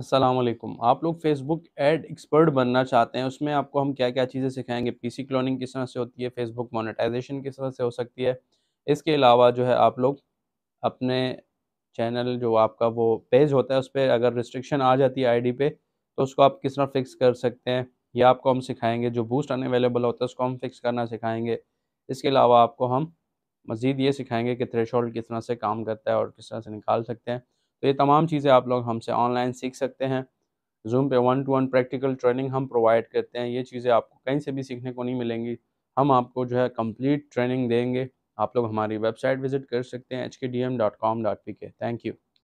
असलम आप लोग Facebook ad expert बनना चाहते हैं उसमें आपको हम क्या क्या चीज़ें सिखाएंगे पीसी क्लोनिंग किस तरह से होती है फेसबुक मोनेटाइजेशन किस तरह से हो सकती है इसके अलावा जो है आप लोग अपने चैनल जो आपका वो पेज होता है उस पर अगर रिस्ट्रिक्शन आ जाती है आईडी पे तो उसको आप किस तरह फिक्स कर सकते हैं या आपको हम सिखाएंगे जो बूस्ट अवेलेबल होता है उसको हम फिक्स करना सिखाएंगे इसके अलावा आपको हम मज़ीद ये सिखाएंगे कि थ्रेशोल्ड किस तरह से काम करता है और किस तरह से निकाल सकते हैं तो ये तमाम चीज़ें आप लोग हमसे ऑनलाइन सीख सकते हैं जूम पे one to one practical training हम प्रोवाइड करते हैं ये चीज़ें आपको कहीं से भी सीखने को नहीं मिलेंगी हम आपको जो है कंप्लीट ट्रेनिंग देंगे आप लोग हमारी वेबसाइट विजिट कर सकते हैं H K D M dot com dot P K thank you